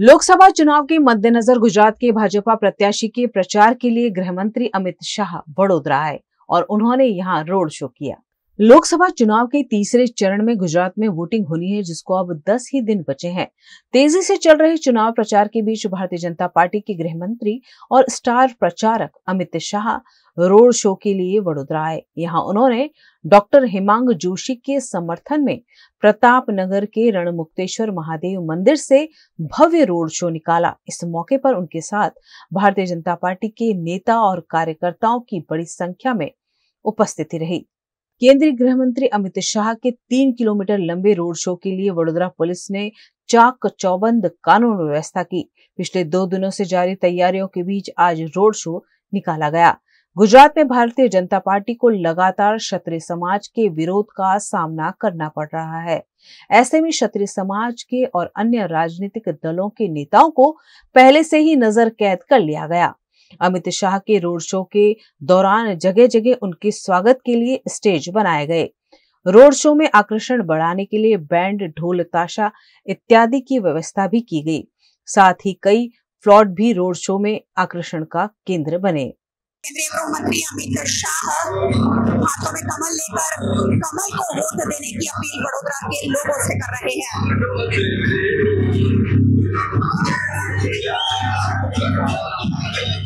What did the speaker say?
लोकसभा चुनाव के मद्देनजर गुजरात के भाजपा प्रत्याशी के प्रचार के लिए गृह मंत्री अमित शाह बड़ोदरा आए और उन्होंने यहां रोड शो किया लोकसभा चुनाव के तीसरे चरण में गुजरात में वोटिंग होनी है जिसको अब 10 ही दिन बचे हैं तेजी से चल रहे चुनाव प्रचार के बीच भारतीय जनता पार्टी के गृह मंत्री और स्टार प्रचारक अमित शाह रोड शो के लिए वडोदरा आए यहां उन्होंने डॉक्टर हिमांग जोशी के समर्थन में प्रताप नगर के रणमुक्तेश्वर महादेव मंदिर से भव्य रोड शो निकाला इस मौके पर उनके साथ भारतीय जनता पार्टी के नेता और कार्यकर्ताओं की बड़ी संख्या में उपस्थिति रही केंद्रीय गृह मंत्री अमित शाह के तीन किलोमीटर लंबे रोड शो के लिए वडोदरा पुलिस ने चाक चौबंद कानून व्यवस्था की पिछले दो दिनों से जारी तैयारियों के बीच आज रोड शो निकाला गया गुजरात में भारतीय जनता पार्टी को लगातार क्षत्रिय समाज के विरोध का सामना करना पड़ रहा है ऐसे में क्षत्रिय समाज के और अन्य राजनीतिक दलों के नेताओं को पहले से ही नजर कैद कर लिया गया अमित शाह के रोड शो के दौरान जगह जगह उनके स्वागत के लिए स्टेज बनाए गए रोड शो में आकर्षण बढ़ाने के लिए बैंड ढोल ताशा इत्यादि की व्यवस्था भी की गई साथ ही कई फ्लॉट भी रोड शो में आकर्षण का केंद्र बने केंद्रीय गृह मंत्री अमित शाह हाथों में कमल लेकर कमल को वोट देने की अपील वडोदरा के लोगों से कर रहे हैं